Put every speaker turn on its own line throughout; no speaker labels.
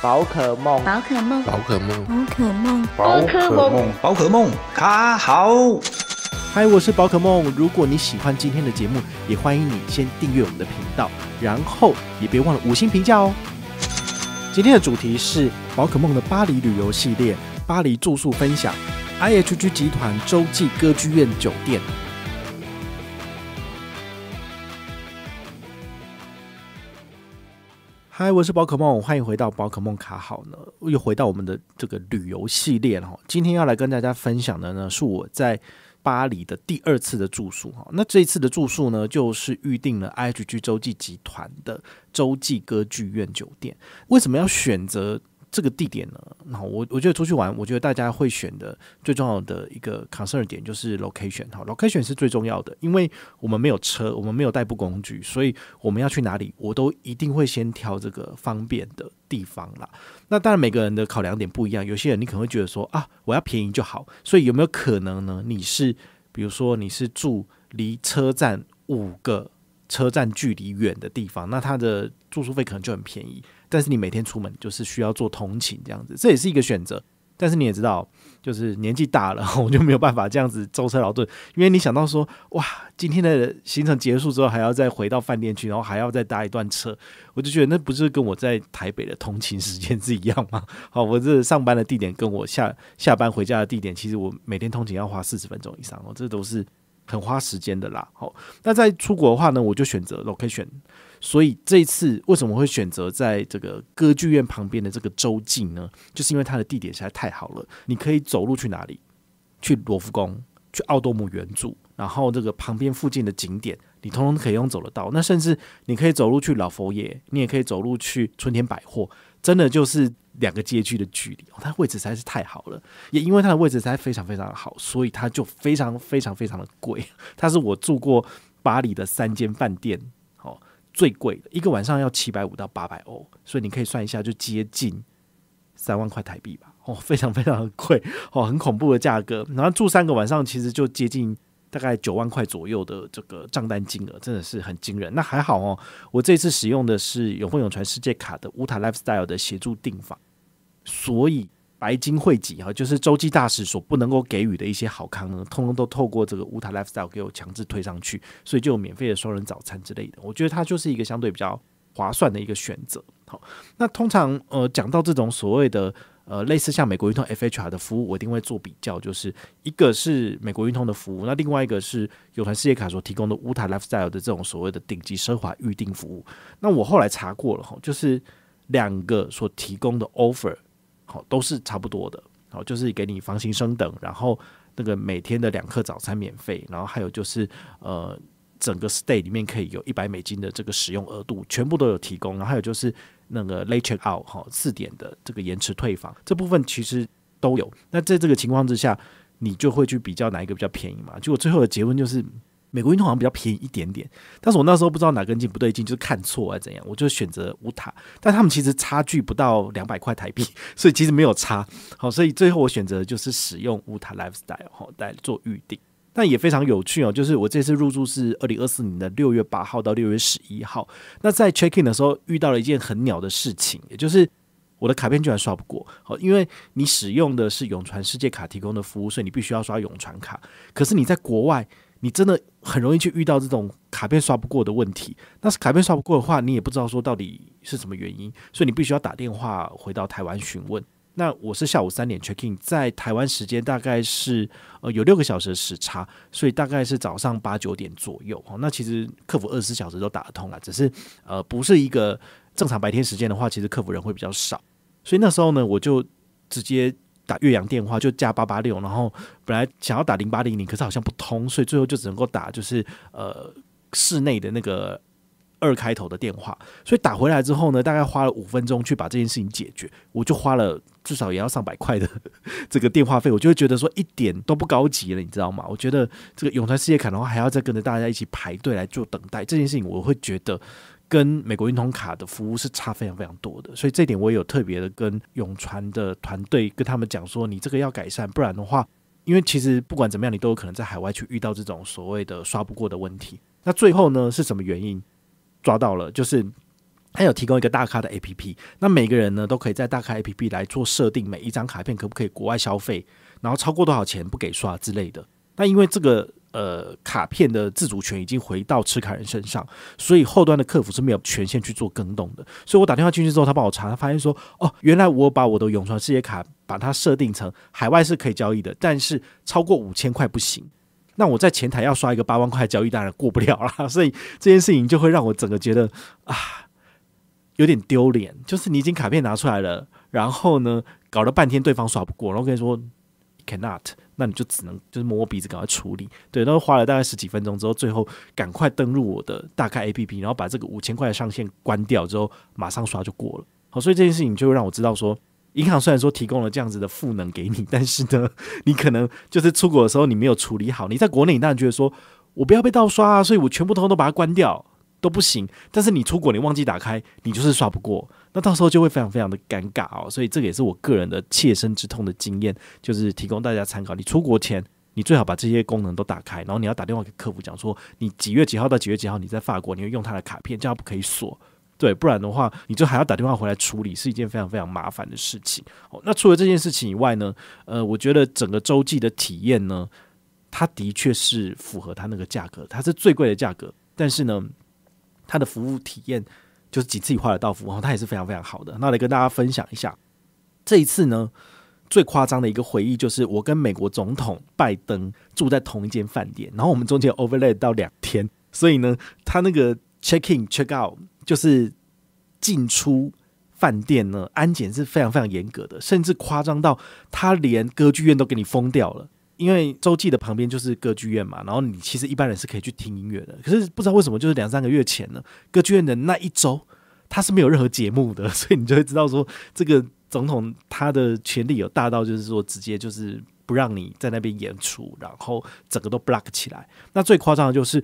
宝可梦，宝可梦，宝可梦，宝可梦，宝可梦，宝可梦，卡好。嗨，我是宝可梦。如果你喜欢今天的节目，也欢迎你先订阅我们的频道，然后也别忘了五星评价哦。今天的主题是宝可梦的巴黎旅游系列，巴黎住宿分享。I H G 集团洲际歌剧院酒店。嗨，我是宝可梦，欢迎回到宝可梦卡好呢，又回到我们的这个旅游系列哈。今天要来跟大家分享的呢，是我在巴黎的第二次的住宿哈。那这一次的住宿呢，就是预定了 I h G 洲际集团的洲际歌剧院酒店。为什么要选择？这个地点呢，那我我觉得出去玩，我觉得大家会选的最重要的一个 concern 点就是 location 哈，location 是最重要的，因为我们没有车，我们没有代步工具，所以我们要去哪里，我都一定会先挑这个方便的地方啦。那当然每个人的考量点不一样，有些人你可能会觉得说啊，我要便宜就好，所以有没有可能呢？你是比如说你是住离车站五个车站距离远的地方，那它的住宿费可能就很便宜。但是你每天出门就是需要做通勤这样子，这也是一个选择。但是你也知道，就是年纪大了，我就没有办法这样子舟车劳顿。因为你想到说，哇，今天的行程结束之后，还要再回到饭店去，然后还要再搭一段车，我就觉得那不是跟我在台北的通勤时间是一样吗？好，我这上班的地点跟我下下班回家的地点，其实我每天通勤要花四十分钟以上，哦，这都是很花时间的啦。好，那在出国的话呢，我就选择 location。所以这一次为什么会选择在这个歌剧院旁边的这个周境呢？就是因为它的地点实在太好了，你可以走路去哪里？去罗浮宫，去奥多姆原著，然后这个旁边附近的景点，你通通可以用走得到。那甚至你可以走路去老佛爷，你也可以走路去春天百货，真的就是两个街区的距离。它位置实在是太好了，也因为它的位置实在非常非常好，所以它就非常非常非常的贵。它是我住过巴黎的三间饭店。最贵的一个晚上要七百五到八百欧，所以你可以算一下，就接近三万块台币吧。哦，非常非常的贵，哦，很恐怖的价格。然后住三个晚上，其实就接近大概九万块左右的这个账单金额，真的是很惊人。那还好哦，我这次使用的是永丰永传世界卡的乌塔 lifestyle 的协助订房，所以。白金会籍哈，就是洲际大使所不能够给予的一些好康呢，通通都透过这个乌塔 Lifestyle 给我强制推上去，所以就有免费的双人早餐之类的。我觉得它就是一个相对比较划算的一个选择。好，那通常呃讲到这种所谓的呃类似像美国运通 F H R 的服务，我一定会做比较，就是一个是美国运通的服务，那另外一个是有团世界卡所提供的乌塔 Lifestyle 的这种所谓的顶级奢华预订服务。那我后来查过了哈，就是两个所提供的 offer。好，都是差不多的，好，就是给你房型升等，然后那个每天的两克早餐免费，然后还有就是呃，整个 stay 里面可以有一百美金的这个使用额度，全部都有提供，然后还有就是那个 late check out 哈，四点的这个延迟退房这部分其实都有。那在这个情况之下，你就会去比较哪一个比较便宜嘛？结果最后的结论就是。美国运动好像比较便宜一点点，但是我那时候不知道哪根筋不对劲，就是看错啊怎样，我就选择乌塔。但他们其实差距不到两百块台币，所以其实没有差。好，所以最后我选择就是使用乌塔 lifestyle 好来做预订。那也非常有趣哦，就是我这次入住是二零二四年的六月八号到六月十一号。那在 check in 的时候遇到了一件很鸟的事情，也就是我的卡片居然刷不过。好，因为你使用的是永传世界卡提供的服务，所以你必须要刷永传卡。可是你在国外。你真的很容易去遇到这种卡片刷不过的问题。但是卡片刷不过的话，你也不知道说到底是什么原因，所以你必须要打电话回到台湾询问。那我是下午三点 c h e c k i n 在台湾时间大概是呃有六个小时时差，所以大概是早上八九点左右。哦，那其实客服二十四小时都打得通啊，只是呃不是一个正常白天时间的话，其实客服人会比较少。所以那时候呢，我就直接。打岳阳电话就加八八六，然后本来想要打零八零零，可是好像不通，所以最后就只能够打就是呃室内的那个二开头的电话。所以打回来之后呢，大概花了五分钟去把这件事情解决，我就花了至少也要上百块的 这个电话费，我就会觉得说一点都不高级了，你知道吗？我觉得这个永川世界卡的话，还要再跟着大家一起排队来做等待这件事情，我会觉得。跟美国运通卡的服务是差非常非常多的，所以这点我也有特别的跟永传的团队跟他们讲说，你这个要改善，不然的话，因为其实不管怎么样，你都有可能在海外去遇到这种所谓的刷不过的问题。那最后呢是什么原因抓到了？就是他有提供一个大咖的 APP，那每个人呢都可以在大咖 APP 来做设定，每一张卡片可不可以国外消费，然后超过多少钱不给刷之类的。那因为这个呃卡片的自主权已经回到持卡人身上，所以后端的客服是没有权限去做更动的。所以我打电话进去之后，他帮我查，他发现说哦，原来我把我的永传世界卡把它设定成海外是可以交易的，但是超过五千块不行。那我在前台要刷一个八万块交易，当然过不了啦。所以这件事情就会让我整个觉得啊有点丢脸，就是你已经卡片拿出来了，然后呢搞了半天对方刷不过，然后跟你说。cannot，那你就只能就是摸摸鼻子赶快处理。对，然后花了大概十几分钟之后，最后赶快登录我的大概 A P P，然后把这个五千块的上限关掉之后，马上刷就过了。好，所以这件事情就让我知道说，银行虽然说提供了这样子的赋能给你，但是呢，你可能就是出国的时候你没有处理好，你在国内你当然觉得说我不要被盗刷啊，所以我全部通都把它关掉。都不行，但是你出国你忘记打开，你就是刷不过，那到时候就会非常非常的尴尬哦。所以这个也是我个人的切身之痛的经验，就是提供大家参考。你出国前，你最好把这些功能都打开，然后你要打电话给客服，讲说你几月几号到几月几号你在法国，你会用他的卡片，叫他不可以锁，对，不然的话你就还要打电话回来处理，是一件非常非常麻烦的事情。那除了这件事情以外呢，呃，我觉得整个洲际的体验呢，它的确是符合它那个价格，它是最贵的价格，但是呢。他的服务体验就是几次去画的道服然后他也是非常非常好的。那来跟大家分享一下，这一次呢最夸张的一个回忆就是我跟美国总统拜登住在同一间饭店，然后我们中间 o v e r l a y 到两天，所以呢他那个 check in check out 就是进出饭店呢安检是非常非常严格的，甚至夸张到他连歌剧院都给你封掉了。因为周记的旁边就是歌剧院嘛，然后你其实一般人是可以去听音乐的。可是不知道为什么，就是两三个月前呢，歌剧院的那一周它是没有任何节目的，所以你就会知道说，这个总统他的权力有大到就是说直接就是不让你在那边演出，然后整个都 block 起来。那最夸张的就是，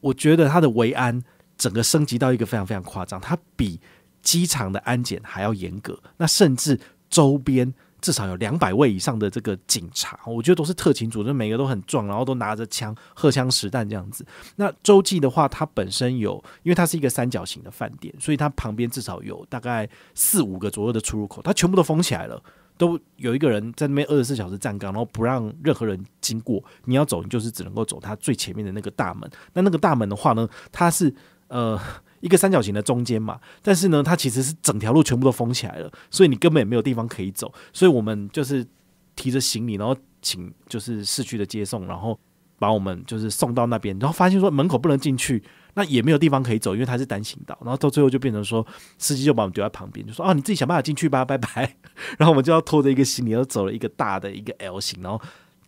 我觉得他的维安整个升级到一个非常非常夸张，它比机场的安检还要严格。那甚至周边。至少有两百位以上的这个警察，我觉得都是特勤组，就每个都很壮，然后都拿着枪，荷枪实弹这样子。那洲际的话，它本身有，因为它是一个三角形的饭店，所以它旁边至少有大概四五个左右的出入口，它全部都封起来了，都有一个人在那边二十四小时站岗，然后不让任何人经过。你要走，你就是只能够走它最前面的那个大门。那那个大门的话呢，它是呃。一个三角形的中间嘛，但是呢，它其实是整条路全部都封起来了，所以你根本也没有地方可以走。所以我们就是提着行李，然后请就是市区的接送，然后把我们就是送到那边，然后发现说门口不能进去，那也没有地方可以走，因为它是单行道。然后到最后就变成说司机就把我们丢在旁边，就说：“啊，你自己想办法进去吧，拜拜。”然后我们就要拖着一个行李，后走了一个大的一个 L 型，然后。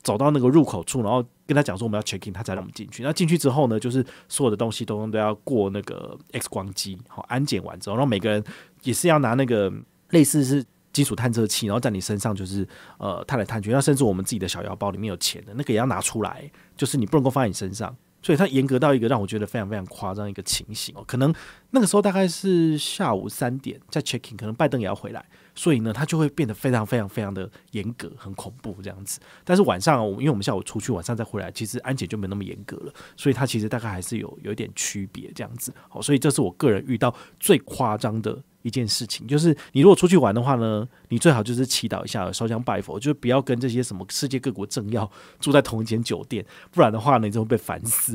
走到那个入口处，然后跟他讲说我们要 check in，他才让我们进去。那进去之后呢，就是所有的东西都都要过那个 X 光机，好安检完之后，然后每个人也是要拿那个类似是金属探测器，然后在你身上就是呃探来探去。那甚至我们自己的小腰包里面有钱的那个也要拿出来，就是你不能够放在你身上。所以它严格到一个让我觉得非常非常夸张一个情形。可能那个时候大概是下午三点在 check in，可能拜登也要回来。所以呢，他就会变得非常非常非常的严格，很恐怖这样子。但是晚上，我因为我们下午出去，晚上再回来，其实安检就没那么严格了。所以，他其实大概还是有有一点区别这样子。好，所以这是我个人遇到最夸张的一件事情，就是你如果出去玩的话呢，你最好就是祈祷一下，烧香拜佛，就不要跟这些什么世界各国政要住在同一间酒店，不然的话呢，你就会被烦死。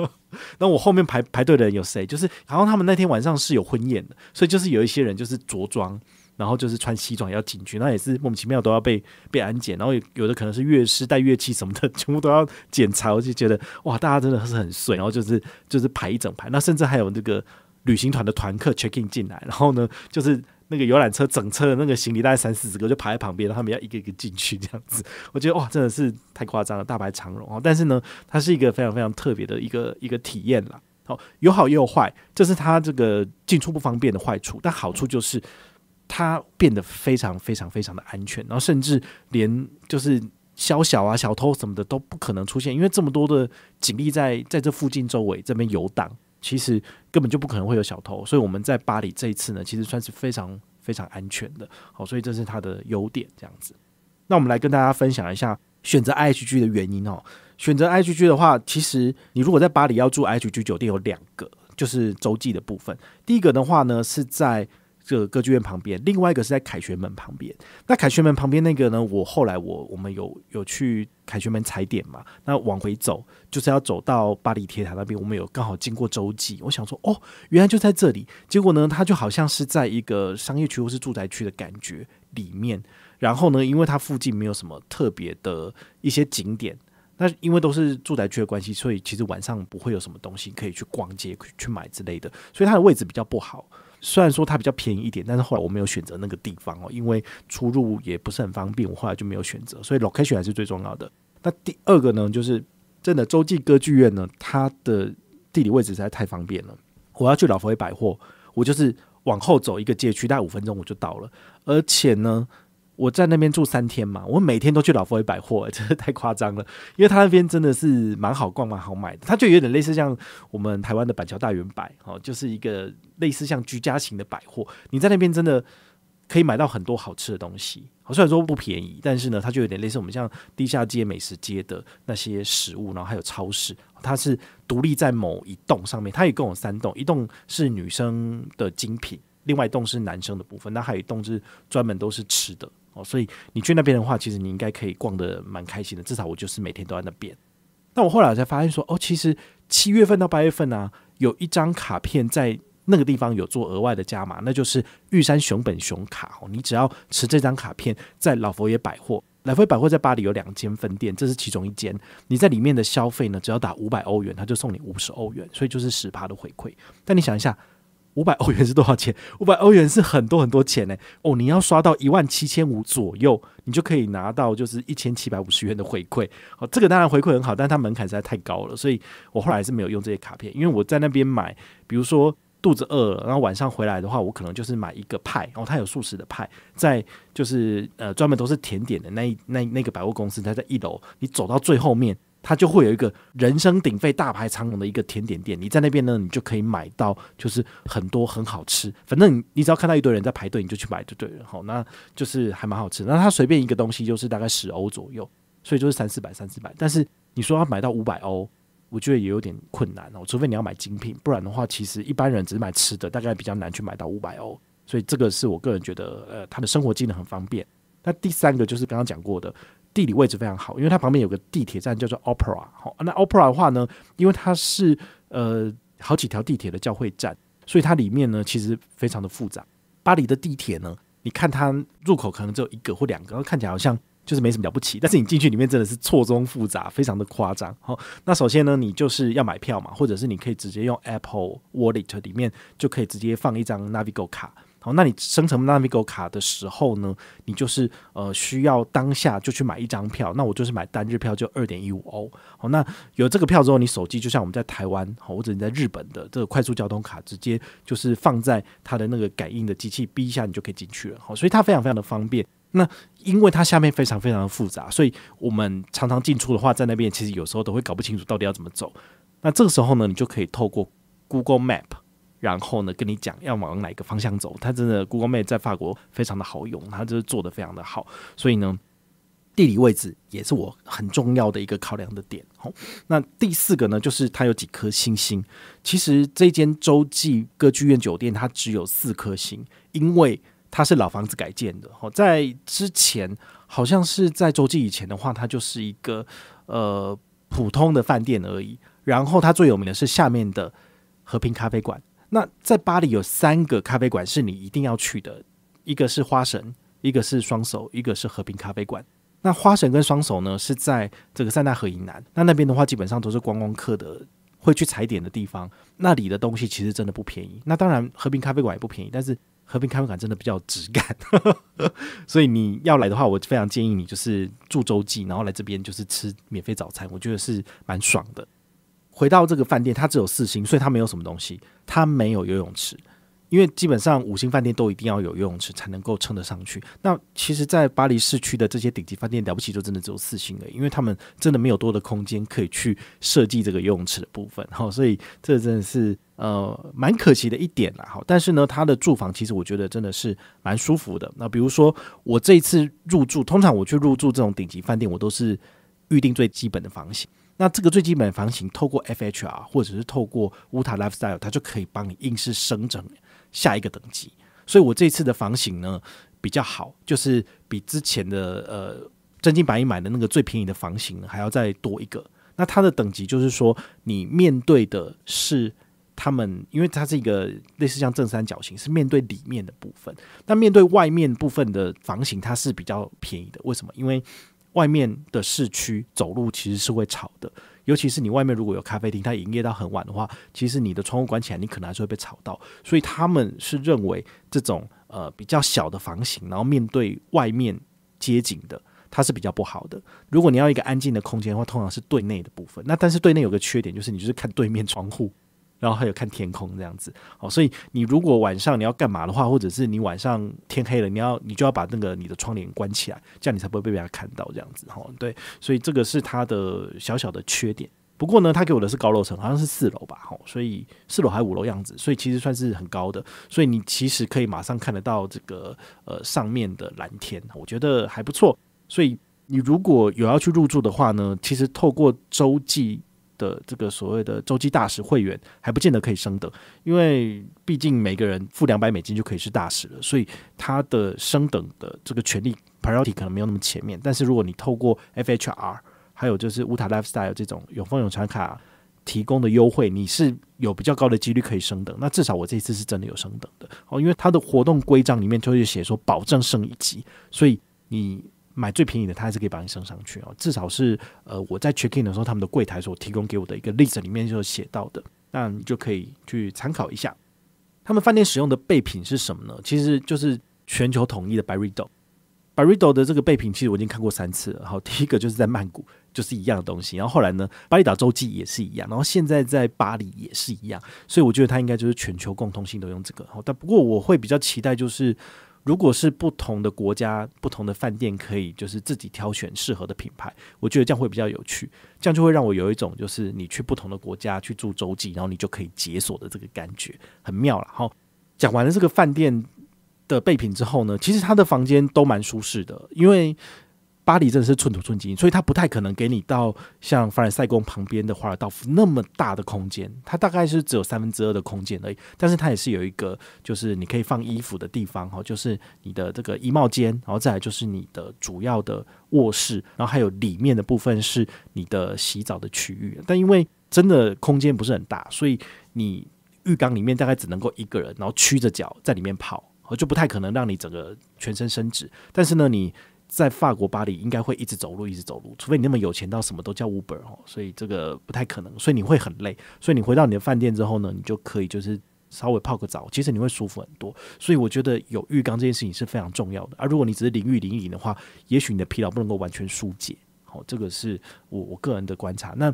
那我后面排排队的人有谁？就是然后他们那天晚上是有婚宴的，所以就是有一些人就是着装。然后就是穿西装也要进去，那也是莫名其妙都要被被安检。然后有的可能是乐师带乐器什么的，全部都要检查。我就觉得哇，大家真的是很碎。然后就是就是排一整排，那甚至还有那个旅行团的团客 check in 进来，然后呢就是那个游览车整车的那个行李大概三四十个就排在旁边，他们要一个一个进去这样子。我觉得哇，真的是太夸张了，大排长龙哦。但是呢，它是一个非常非常特别的一个一个体验啦。好，有好也有坏，这是它这个进出不方便的坏处。但好处就是。它变得非常非常非常的安全，然后甚至连就是宵小啊、小偷什么的都不可能出现，因为这么多的警力在在这附近周围这边游荡，其实根本就不可能会有小偷。所以我们在巴黎这一次呢，其实算是非常非常安全的。好，所以这是它的优点。这样子，那我们来跟大家分享一下选择 H G 的原因哦。选择 H G 的话，其实你如果在巴黎要住 H G 酒店，有两个，就是洲际的部分。第一个的话呢，是在这个歌剧院旁边，另外一个是在凯旋门旁边。那凯旋门旁边那个呢？我后来我我们有有去凯旋门踩点嘛？那往回走就是要走到巴黎铁塔那边。我们有刚好经过洲际，我想说哦，原来就在这里。结果呢，它就好像是在一个商业区或是住宅区的感觉里面。然后呢，因为它附近没有什么特别的一些景点，那因为都是住宅区的关系，所以其实晚上不会有什么东西可以去逛街去买之类的。所以它的位置比较不好。虽然说它比较便宜一点，但是后来我没有选择那个地方哦，因为出入也不是很方便，我后来就没有选择。所以 location 还是最重要的。那第二个呢，就是真的洲际歌剧院呢，它的地理位置实在太方便了。我要去老佛爷百货，我就是往后走一个街区，大概五分钟我就到了，而且呢。我在那边住三天嘛，我每天都去老佛爷百货，真的太夸张了。因为他那边真的是蛮好逛、蛮好买的，他就有点类似像我们台湾的板桥大圆百，哦，就是一个类似像居家型的百货。你在那边真的可以买到很多好吃的东西，虽然说不便宜，但是呢，它就有点类似我们像地下街美食街的那些食物，然后还有超市，它是独立在某一栋上面，它也共有三栋，一栋是女生的精品，另外一栋是男生的部分，那还有一栋是专门都是吃的。所以你去那边的话，其实你应该可以逛的蛮开心的。至少我就是每天都在那边。那我后来才发现说，哦，其实七月份到八月份啊，有一张卡片在那个地方有做额外的加码，那就是玉山熊本熊卡。哦，你只要持这张卡片在老佛爷百货，来回百货在巴黎有两间分店，这是其中一间。你在里面的消费呢，只要打五百欧元，他就送你五十欧元，所以就是十趴的回馈。但你想一下。五百欧元是多少钱？五百欧元是很多很多钱呢。哦，你要刷到一万七千五左右，你就可以拿到就是一千七百五十元的回馈。哦，这个当然回馈很好，但它门槛实在太高了，所以我后来是没有用这些卡片。因为我在那边买，比如说肚子饿，了，然后晚上回来的话，我可能就是买一个派。哦，它有素食的派，在就是呃专门都是甜点的那一那那个百货公司，它在一楼，你走到最后面。它就会有一个人声鼎沸、大排长龙的一个甜点店，你在那边呢，你就可以买到，就是很多很好吃。反正你只要看到一堆人在排队，你就去买就对了。好，那就是还蛮好吃。那它随便一个东西就是大概十欧左右，所以就是三四百，三四百。但是你说要买到五百欧，我觉得也有点困难哦，除非你要买精品，不然的话，其实一般人只是买吃的，大概比较难去买到五百欧。所以这个是我个人觉得，呃，他的生活技能很方便。那第三个就是刚刚讲过的。地理位置非常好，因为它旁边有个地铁站叫做 Opera。好，那 Opera 的话呢，因为它是呃好几条地铁的交汇站，所以它里面呢其实非常的复杂。巴黎的地铁呢，你看它入口可能只有一个或两个，看起来好像就是没什么了不起，但是你进去里面真的是错综复杂，非常的夸张。好，那首先呢，你就是要买票嘛，或者是你可以直接用 Apple Wallet 里面就可以直接放一张 Navigo 卡。好，那你生成 n a v i g o 卡的时候呢，你就是呃需要当下就去买一张票。那我就是买单日票，就二点一五欧。好，那有这个票之后，你手机就像我们在台湾，好或者你在日本的这个快速交通卡，直接就是放在它的那个感应的机器，逼一下你就可以进去了。好，所以它非常非常的方便。那因为它下面非常非常的复杂，所以我们常常进出的话，在那边其实有时候都会搞不清楚到底要怎么走。那这个时候呢，你就可以透过 Google Map。然后呢，跟你讲要往哪个方向走。它真的故宫妹在法国非常的好用，它就是做的非常的好。所以呢，地理位置也是我很重要的一个考量的点。好，那第四个呢，就是它有几颗星星。其实这间洲际歌剧院酒店它只有四颗星，因为它是老房子改建的。好，在之前好像是在洲际以前的话，它就是一个呃普通的饭店而已。然后它最有名的是下面的和平咖啡馆。那在巴黎有三个咖啡馆是你一定要去的，一个是花神，一个是双手，一个是和平咖啡馆。那花神跟双手呢是在这个塞纳河以南，那那边的话基本上都是观光客的会去踩点的地方，那里的东西其实真的不便宜。那当然和平咖啡馆也不便宜，但是和平咖啡馆真的比较直干。所以你要来的话，我非常建议你就是住洲际，然后来这边就是吃免费早餐，我觉得是蛮爽的。回到这个饭店，它只有四星，所以它没有什么东西，它没有游泳池，因为基本上五星饭店都一定要有游泳池才能够撑得上去。那其实，在巴黎市区的这些顶级饭店，了不起就真的只有四星了，因为他们真的没有多的空间可以去设计这个游泳池的部分。好，所以这真的是呃蛮可惜的一点啦。好，但是呢，它的住房其实我觉得真的是蛮舒服的。那比如说我这一次入住，通常我去入住这种顶级饭店，我都是预定最基本的房型。那这个最基本的房型，透过 FHR 或者是透过乌塔 Lifestyle，它就可以帮你硬是升成下一个等级。所以我这次的房型呢比较好，就是比之前的呃真金白银买的那个最便宜的房型还要再多一个。那它的等级就是说，你面对的是他们，因为它是一个类似像正三角形，是面对里面的部分。那面对外面部分的房型，它是比较便宜的。为什么？因为外面的市区走路其实是会吵的，尤其是你外面如果有咖啡厅，它营业到很晚的话，其实你的窗户关起来，你可能还是会被吵到。所以他们是认为这种呃比较小的房型，然后面对外面街景的，它是比较不好的。如果你要一个安静的空间的话，通常是对内的部分。那但是对内有个缺点就是，你就是看对面窗户。然后还有看天空这样子，哦，所以你如果晚上你要干嘛的话，或者是你晚上天黑了，你要你就要把那个你的窗帘关起来，这样你才不会被别人看到这样子，哈，对，所以这个是它的小小的缺点。不过呢，他给我的是高楼层，好像是四楼吧，吼，所以四楼还五楼样子，所以其实算是很高的，所以你其实可以马上看得到这个呃上面的蓝天，我觉得还不错。所以你如果有要去入住的话呢，其实透过洲际。的这个所谓的洲际大使会员还不见得可以升等，因为毕竟每个人付两百美金就可以是大使了，所以他的升等的这个权利 priority 可能没有那么前面。但是如果你透过 FHR，还有就是乌塔 lifestyle 这种永丰永传卡提供的优惠，你是有比较高的几率可以升等。那至少我这次是真的有升等的哦，因为它的活动规章里面就会写说保证升一级，所以你。买最便宜的，他还是可以把你升上去哦。至少是，呃，我在 c h e c k i n 的时候，他们的柜台所提供给我的一个 list 里面就写到的，那你就可以去参考一下。他们饭店使用的备品是什么呢？其实就是全球统一的 b a r i d o b a r i d o 的这个备品，其实我已经看过三次了。好，第一个就是在曼谷，就是一样的东西。然后后来呢，巴厘岛洲际也是一样，然后现在在巴黎也是一样。所以我觉得它应该就是全球共通性都用这个。好，但不过我会比较期待就是。如果是不同的国家、不同的饭店，可以就是自己挑选适合的品牌，我觉得这样会比较有趣。这样就会让我有一种，就是你去不同的国家去住洲际，然后你就可以解锁的这个感觉，很妙了。好，讲完了这个饭店的备品之后呢，其实他的房间都蛮舒适的，因为。巴黎真的是寸土寸金，所以它不太可能给你到像凡尔赛宫旁边的华尔道夫那么大的空间。它大概是只有三分之二的空间而已。但是它也是有一个，就是你可以放衣服的地方哈，就是你的这个衣帽间，然后再来就是你的主要的卧室，然后还有里面的部分是你的洗澡的区域。但因为真的空间不是很大，所以你浴缸里面大概只能够一个人，然后屈着脚在里面泡，就不太可能让你整个全身伸直。但是呢，你在法国巴黎，应该会一直走路，一直走路，除非你那么有钱到什么都叫 Uber 哦，所以这个不太可能，所以你会很累。所以你回到你的饭店之后呢，你就可以就是稍微泡个澡，其实你会舒服很多。所以我觉得有浴缸这件事情是非常重要的。而如果你只是淋浴淋浴的话，也许你的疲劳不能够完全疏解。好，这个是我我个人的观察。那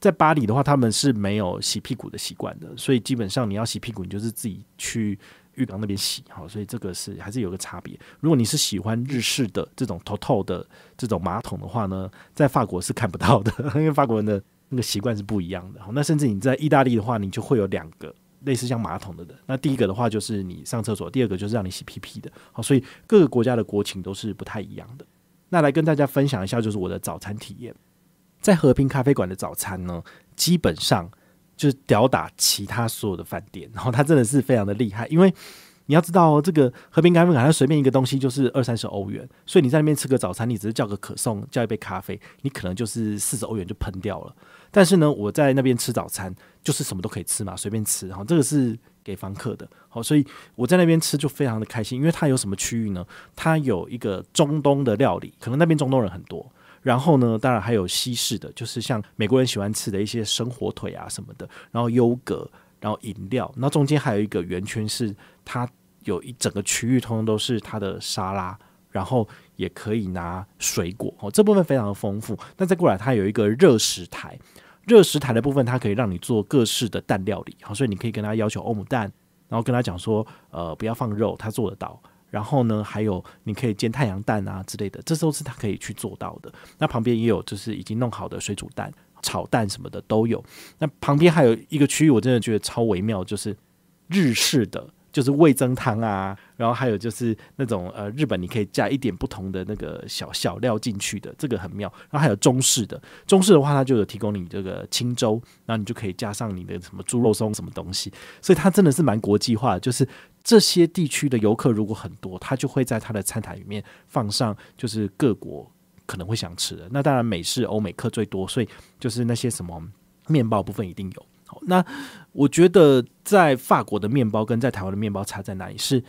在巴黎的话，他们是没有洗屁股的习惯的，所以基本上你要洗屁股，你就是自己去。浴缸那边洗好，所以这个是还是有个差别。如果你是喜欢日式的这种头透的这种马桶的话呢，在法国是看不到的，因为法国人的那个习惯是不一样的。好，那甚至你在意大利的话，你就会有两个类似像马桶的的。那第一个的话就是你上厕所，第二个就是让你洗屁屁的。好，所以各个国家的国情都是不太一样的。那来跟大家分享一下，就是我的早餐体验。在和平咖啡馆的早餐呢，基本上。就是吊打其他所有的饭店，然后他真的是非常的厉害，因为你要知道这个和平咖啡馆它随便一个东西就是二三十欧元，所以你在那边吃个早餐，你只是叫个可颂，叫一杯咖啡，你可能就是四十欧元就喷掉了。但是呢，我在那边吃早餐，就是什么都可以吃嘛，随便吃。然后这个是给房客的，好，所以我在那边吃就非常的开心，因为它有什么区域呢？它有一个中东的料理，可能那边中东人很多。然后呢，当然还有西式的就是像美国人喜欢吃的一些生火腿啊什么的，然后优格，然后饮料。那中间还有一个圆圈是它有一整个区域，通通都是它的沙拉，然后也可以拿水果。哦，这部分非常的丰富。那再过来，它有一个热食台，热食台的部分它可以让你做各式的蛋料理。好，所以你可以跟他要求欧姆蛋，然后跟他讲说，呃，不要放肉，他做得到。然后呢，还有你可以煎太阳蛋啊之类的，这都是它可以去做到的。那旁边也有，就是已经弄好的水煮蛋、炒蛋什么的都有。那旁边还有一个区域，我真的觉得超微妙，就是日式的，就是味增汤啊，然后还有就是那种呃日本你可以加一点不同的那个小小料进去的，这个很妙。然后还有中式的，中式的话它就有提供你这个清粥，然后你就可以加上你的什么猪肉松什么东西。所以它真的是蛮国际化，就是。这些地区的游客如果很多，他就会在他的餐台里面放上，就是各国可能会想吃的。那当然，美式、欧美客最多，所以就是那些什么面包部分一定有。那我觉得，在法国的面包跟在台湾的面包差在哪里？是，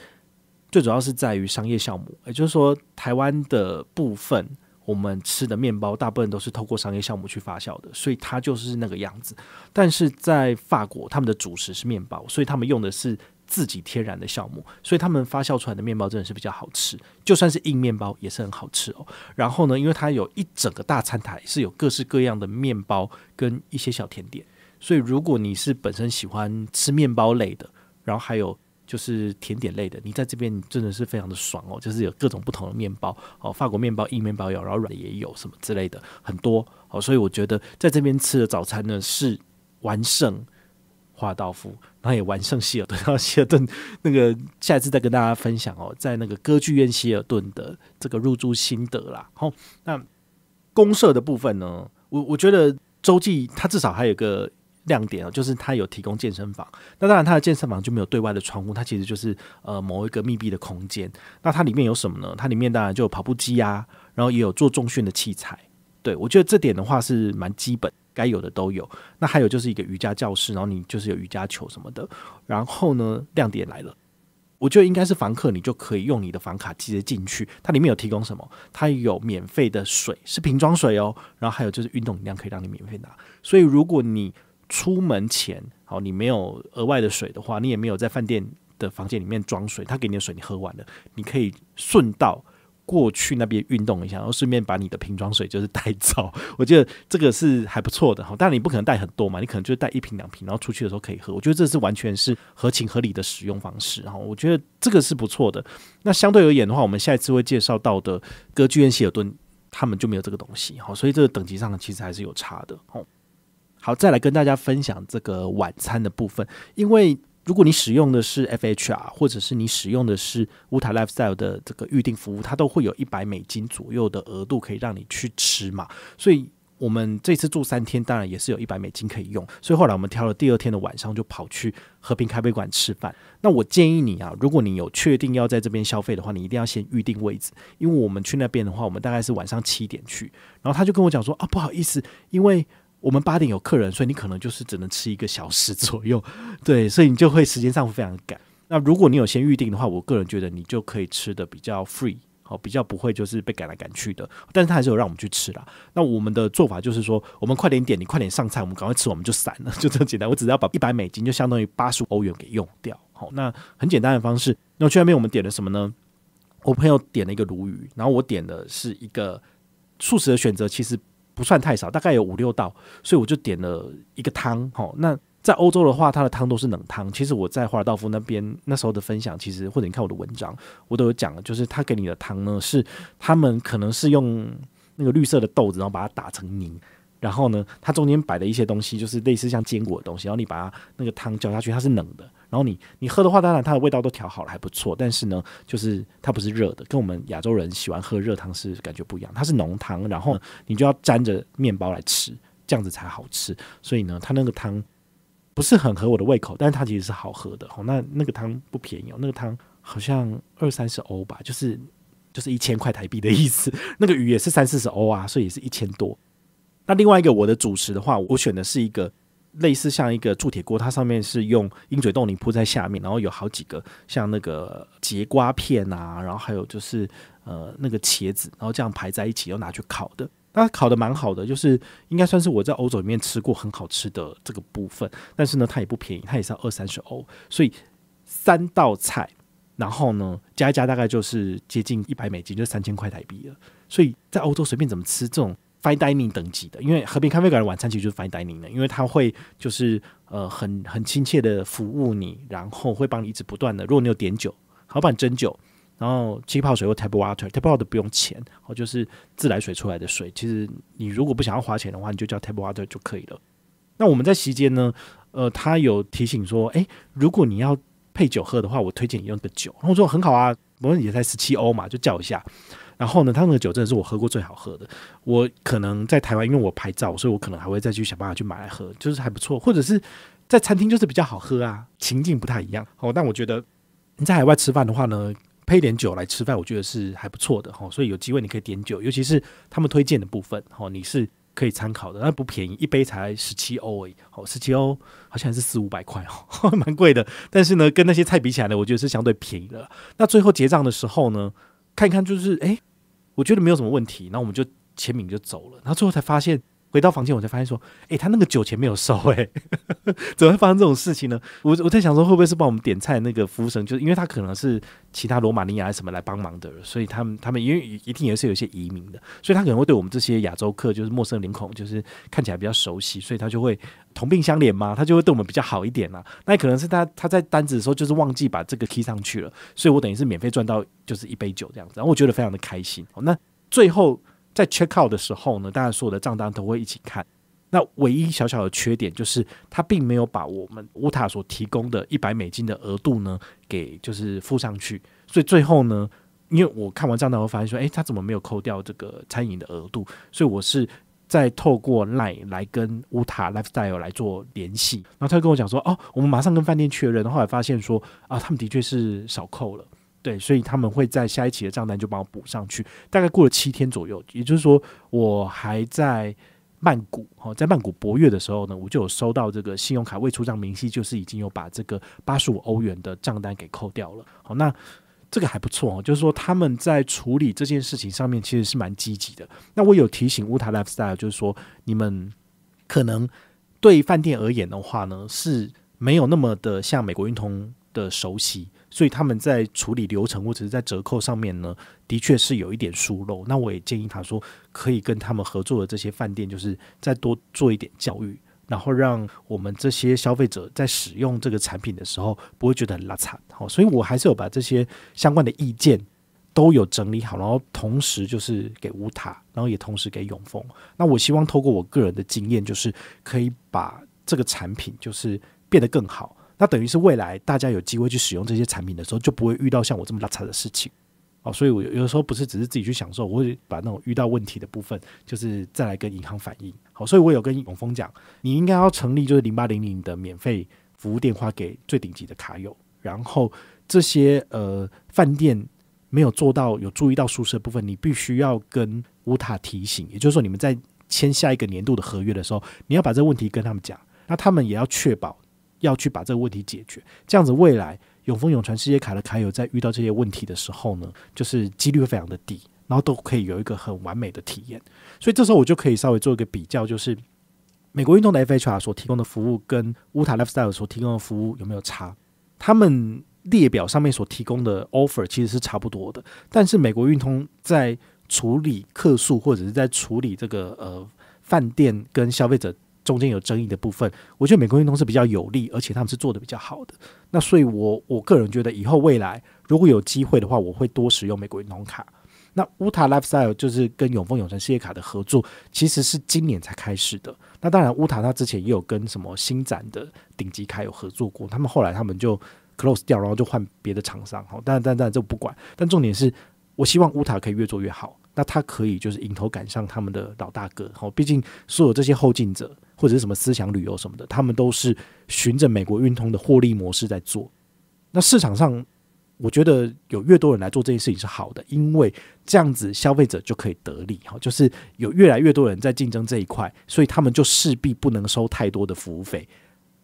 最主要是在于商业项目，也就是说，台湾的部分我们吃的面包大部分都是透过商业项目去发酵的，所以它就是那个样子。但是在法国，他们的主食是面包，所以他们用的是。自己天然的酵母，所以他们发酵出来的面包真的是比较好吃，就算是硬面包也是很好吃哦。然后呢，因为它有一整个大餐台，是有各式各样的面包跟一些小甜点，所以如果你是本身喜欢吃面包类的，然后还有就是甜点类的，你在这边真的是非常的爽哦，就是有各种不同的面包哦，法国面包、硬面包有，然后软的也有，什么之类的很多哦，所以我觉得在这边吃的早餐呢是完胜。华道夫，然后也完胜希尔顿。然后希尔顿那个下一次再跟大家分享哦，在那个歌剧院希尔顿的这个入住心得啦。好，那公社的部分呢，我我觉得洲际它至少还有一个亮点哦，就是它有提供健身房。那当然它的健身房就没有对外的窗户，它其实就是呃某一个密闭的空间。那它里面有什么呢？它里面当然就有跑步机啊，然后也有做重训的器材。对，我觉得这点的话是蛮基本，该有的都有。那还有就是一个瑜伽教室，然后你就是有瑜伽球什么的。然后呢，亮点来了，我觉得应该是房客你就可以用你的房卡直接进去。它里面有提供什么？它有免费的水，是瓶装水哦。然后还有就是运动饮料可以让你免费拿。所以如果你出门前，好，你没有额外的水的话，你也没有在饭店的房间里面装水，他给你的水你喝完了，你可以顺道。过去那边运动一下，然后顺便把你的瓶装水就是带走，我觉得这个是还不错的哈。但你不可能带很多嘛，你可能就带一瓶两瓶，然后出去的时候可以喝。我觉得这是完全是合情合理的使用方式哈。我觉得这个是不错的。那相对而言的话，我们下一次会介绍到的歌剧院希尔顿他们就没有这个东西哈，所以这个等级上其实还是有差的哦。好，再来跟大家分享这个晚餐的部分，因为。如果你使用的是 FHR，或者是你使用的是乌塔 Lifestyle 的这个预定服务，它都会有一百美金左右的额度可以让你去吃嘛。所以我们这次住三天，当然也是有一百美金可以用。所以后来我们挑了第二天的晚上就跑去和平咖啡馆吃饭。那我建议你啊，如果你有确定要在这边消费的话，你一定要先预定位置，因为我们去那边的话，我们大概是晚上七点去，然后他就跟我讲说啊，不好意思，因为。我们八点有客人，所以你可能就是只能吃一个小时左右，对，所以你就会时间上会非常赶。那如果你有先预定的话，我个人觉得你就可以吃的比较 free，好，比较不会就是被赶来赶去的。但是他还是有让我们去吃啦。那我们的做法就是说，我们快点点，你快点上菜，我们赶快吃，我们就散了，就这么简单。我只要把一百美金就相当于八十五欧元给用掉，好，那很简单的方式。那去外面我们点了什么呢？我朋友点了一个鲈鱼，然后我点的是一个素食的选择，其实。不算太少，大概有五六道，所以我就点了一个汤。哦，那在欧洲的话，它的汤都是冷汤。其实我在华尔道夫那边那时候的分享，其实或者你看我的文章，我都有讲就是他给你的汤呢是他们可能是用那个绿色的豆子，然后把它打成泥，然后呢它中间摆的一些东西就是类似像坚果的东西，然后你把它那个汤浇下去，它是冷的。然后你你喝的话，当然它的味道都调好了，还不错。但是呢，就是它不是热的，跟我们亚洲人喜欢喝热汤是感觉不一样。它是浓汤，然后你就要沾着面包来吃，这样子才好吃。所以呢，它那个汤不是很合我的胃口，但是它其实是好喝的。好，那那个汤不便宜哦，那个汤好像二三十欧吧，就是就是一千块台币的意思。那个鱼也是三四十欧啊，所以也是一千多。那另外一个我的主食的话，我选的是一个。类似像一个铸铁锅，它上面是用鹰嘴豆泥铺在下面，然后有好几个像那个节瓜片啊，然后还有就是呃那个茄子，然后这样排在一起，又拿去烤的。那烤的蛮好的，就是应该算是我在欧洲里面吃过很好吃的这个部分。但是呢，它也不便宜，它也是要二三十欧。所以三道菜，然后呢加一加，大概就是接近一百美金，就三千块台币了。所以在欧洲随便怎么吃这种。Fine dining 等级的，因为和平咖啡馆的晚餐其实就是 Fine dining 的，因为它会就是呃很很亲切的服务你，然后会帮你一直不断的，如果你有点酒，老板斟酒，然后气泡水或 tap water，tap water 不用钱，哦就是自来水出来的水，其实你如果不想要花钱的话，你就叫 tap water 就可以了。那我们在席间呢，呃，他有提醒说，哎，如果你要配酒喝的话，我推荐你用的酒。然后说很好啊，我们也才十七欧嘛，就叫一下。然后呢，他们那个酒真的是我喝过最好喝的。我可能在台湾，因为我拍照，所以我可能还会再去想办法去买来喝，就是还不错。或者是在餐厅就是比较好喝啊，情境不太一样哦。但我觉得你在海外吃饭的话呢，配点酒来吃饭，我觉得是还不错的哈。所以有机会你可以点酒，尤其是他们推荐的部分，哦，你是可以参考的。那不便宜，一杯才十七欧而已，好，十七欧好像还是四五百块哦，蛮贵的。但是呢，跟那些菜比起来呢，我觉得是相对便宜的。那最后结账的时候呢？看一看，就是哎，我觉得没有什么问题，那我们就签名就走了。然后最后才发现。回到房间，我才发现说，哎，他那个酒钱没有收，哎，怎么会发生这种事情呢？我我在想说，会不会是帮我们点菜那个服务生，就是因为他可能是其他罗马尼亚什么来帮忙的，所以他们他们因为一定也是有一些移民的，所以他可能会对我们这些亚洲客就是陌生脸孔，就是看起来比较熟悉，所以他就会同病相怜嘛，他就会对我们比较好一点啊。那可能是他他在单子的时候就是忘记把这个贴上去了，所以我等于是免费赚到就是一杯酒这样子，然后我觉得非常的开心。那最后。在 check out 的时候呢，当然所有的账单都会一起看。那唯一小小的缺点就是，他并没有把我们乌塔所提供的一百美金的额度呢给就是付上去。所以最后呢，因为我看完账单后发现说，诶，他怎么没有扣掉这个餐饮的额度？所以我是在透过 LINE 来跟乌塔 lifestyle 来做联系，然后他就跟我讲说，哦，我们马上跟饭店确认。后来发现说，啊，他们的确是少扣了。对，所以他们会在下一期的账单就帮我补上去。大概过了七天左右，也就是说我还在曼谷，哦，在曼谷博越的时候呢，我就有收到这个信用卡未出账明细，就是已经有把这个八十五欧元的账单给扣掉了。好，那这个还不错哦，就是说他们在处理这件事情上面其实是蛮积极的。那我有提醒乌塔 Lifestyle，就是说你们可能对饭店而言的话呢，是没有那么的像美国运通。的熟悉，所以他们在处理流程或者是在折扣上面呢，的确是有一点疏漏。那我也建议他说，可以跟他们合作的这些饭店，就是再多做一点教育，然后让我们这些消费者在使用这个产品的时候，不会觉得很拉惨。好，所以我还是有把这些相关的意见都有整理好，然后同时就是给乌塔，然后也同时给永丰。那我希望透过我个人的经验，就是可以把这个产品就是变得更好。那等于是未来大家有机会去使用这些产品的时候，就不会遇到像我这么拉差的事情哦。所以，我有的时候不是只是自己去享受，我会把那种遇到问题的部分，就是再来跟银行反映。好，所以我有跟永峰讲，你应该要成立就是零八零零的免费服务电话给最顶级的卡友，然后这些呃饭店没有做到有注意到宿舍部分，你必须要跟乌塔提醒。也就是说，你们在签下一个年度的合约的时候，你要把这个问题跟他们讲，那他们也要确保。要去把这个问题解决，这样子未来永丰永传世界卡的卡友在遇到这些问题的时候呢，就是几率会非常的低，然后都可以有一个很完美的体验。所以这时候我就可以稍微做一个比较，就是美国运通的 FHR 所提供的服务跟乌塔 Lifestyle 所提供的服务有没有差？他们列表上面所提供的 Offer 其实是差不多的，但是美国运通在处理客诉或者是在处理这个呃饭店跟消费者。中间有争议的部分，我觉得美国运动是比较有利，而且他们是做的比较好的。那所以，我我个人觉得，以后未来如果有机会的话，我会多使用美国运动卡。那乌塔 Lifestyle 就是跟永丰永城事业卡的合作，其实是今年才开始的。那当然，乌塔他之前也有跟什么新展的顶级卡有合作过，他们后来他们就 close 掉，然后就换别的厂商。好，但但但这不管。但重点是，我希望乌塔可以越做越好。那他可以就是迎头赶上他们的老大哥。好，毕竟所有这些后进者。或者是什么思想旅游什么的，他们都是循着美国运通的获利模式在做。那市场上，我觉得有越多人来做这件事情是好的，因为这样子消费者就可以得利哈，就是有越来越多人在竞争这一块，所以他们就势必不能收太多的服务费。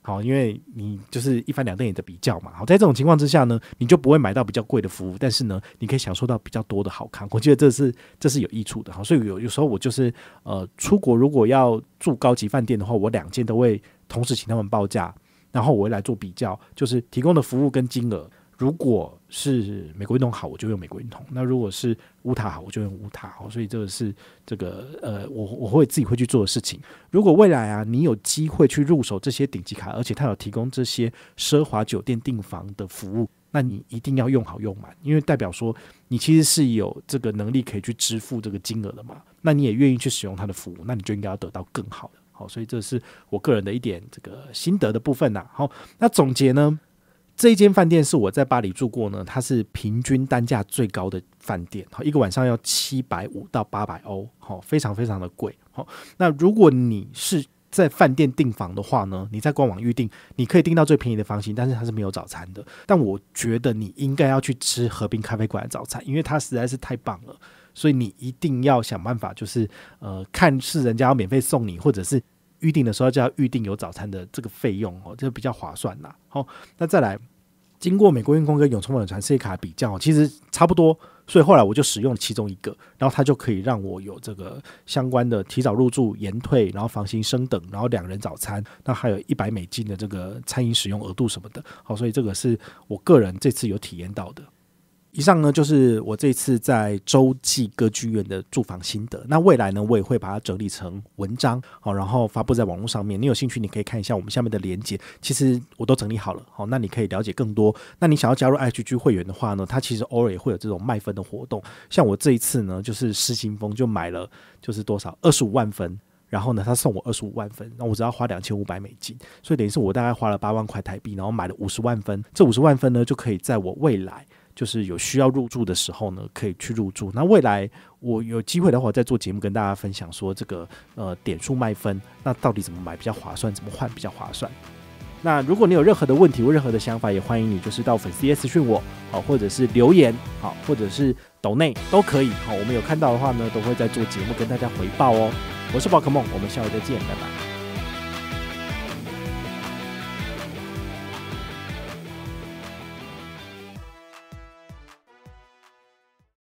好，因为你就是一翻两瞪眼的比较嘛。好，在这种情况之下呢，你就不会买到比较贵的服务，但是呢，你可以享受到比较多的好康。我觉得这是这是有益处的。好，所以有有时候我就是呃，出国如果要住高级饭店的话，我两间都会同时请他们报价，然后我会来做比较，就是提供的服务跟金额。如果是美国运通好，我就用美国运通；那如果是乌塔好，我就用乌塔。好，所以这个是这个呃，我我会自己会去做的事情。如果未来啊，你有机会去入手这些顶级卡，而且它有提供这些奢华酒店订房的服务，那你一定要用好用满，因为代表说你其实是有这个能力可以去支付这个金额的嘛。那你也愿意去使用它的服务，那你就应该要得到更好的好。所以这是我个人的一点这个心得的部分呐。好，那总结呢？这一间饭店是我在巴黎住过呢，它是平均单价最高的饭店，哈，一个晚上要七百五到八百欧，好，非常非常的贵，好，那如果你是在饭店订房的话呢，你在官网预订，你可以订到最便宜的房型，但是它是没有早餐的。但我觉得你应该要去吃和滨咖啡馆的早餐，因为它实在是太棒了，所以你一定要想办法，就是呃，看是人家要免费送你，或者是预定的时候就要预定有早餐的这个费用，哦，个比较划算呐。好，那再来。经过美国运工跟永昌的传 C 卡比较，其实差不多，所以后来我就使用其中一个，然后它就可以让我有这个相关的提早入住、延退，然后房型升等，然后两人早餐，那还有一百美金的这个餐饮使用额度什么的。好，所以这个是我个人这次有体验到的。以上呢就是我这次在洲际歌剧院的住房心得。那未来呢，我也会把它整理成文章，好，然后发布在网络上面。你有兴趣，你可以看一下我们下面的链接。其实我都整理好了，好，那你可以了解更多。那你想要加入 i G 会员的话呢，他其实偶尔也会有这种卖分的活动。像我这一次呢，就是失心疯，就买了就是多少二十五万分，然后呢，他送我二十五万分，那我只要花两千五百美金，所以等于是我大概花了八万块台币，然后买了五十万分。这五十万分呢，就可以在我未来。就是有需要入住的时候呢，可以去入住。那未来我有机会的话，在做节目跟大家分享说这个呃点数卖分，那到底怎么买比较划算，怎么换比较划算？那如果你有任何的问题或任何的想法，也欢迎你就是到粉丝页私讯我，好或者是留言好或者是抖内都可以好。我们有看到的话呢，都会在做节目跟大家回报哦。我是宝可梦，我们下回再见，拜拜。